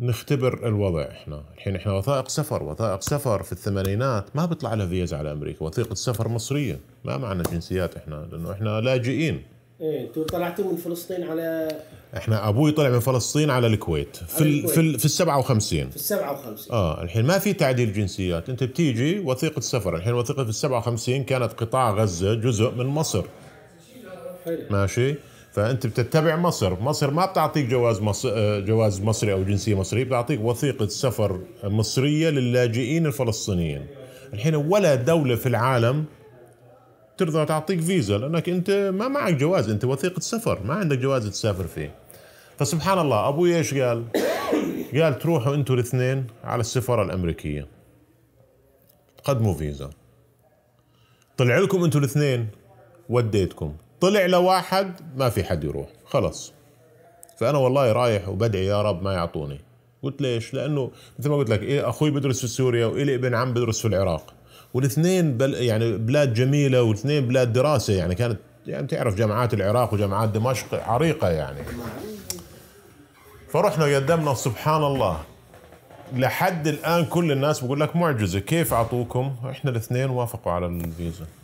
نختبر الوضع احنا الحين احنا وثائق سفر وثائق سفر في الثمانينات ما بيطلع لها فيز على امريكا وثيقه سفر مصريه ما معنا جنسيات احنا لانه احنا لاجئين ايه انتوا طلعتوا من فلسطين على احنا ابوي طلع من فلسطين على الكويت في على الكويت. في ال في ال 57 في ال 57 اه الحين ما في تعديل جنسيات انت بتيجي وثيقه سفر الحين وثيقه في ال 57 كانت قطاع غزه جزء من مصر حلو ماشي فانت بتتبع مصر مصر ما بتعطيك جواز مصر آه، جواز مصري او جنسيه مصريه بتعطيك وثيقه سفر مصريه للاجئين الفلسطينيين الحين ولا دوله في العالم ترضى تعطيك فيزا لانك انت ما معك جواز انت وثيقه سفر ما عندك جواز تسافر فيه فسبحان الله ابوي ايش قال قال تروحوا انتوا الاثنين على السفاره الامريكيه تقدموا فيزا طلع لكم انتوا الاثنين وديتكم طلع لواحد ما في حد يروح خلص فانا والله رايح وبدعي يا رب ما يعطوني قلت ليش لانه مثل ما قلت لك إيه اخوي بدرس في سوريا والي ابن عم بدرس في العراق والاثنين بل يعني بلاد جميله والاثنين بلاد دراسه يعني كانت يعني تعرف جامعات العراق وجامعات دمشق عريقه يعني فرحنا قدمنا سبحان الله لحد الان كل الناس بقول لك معجزه كيف اعطوكم احنا الاثنين وافقوا على الفيزا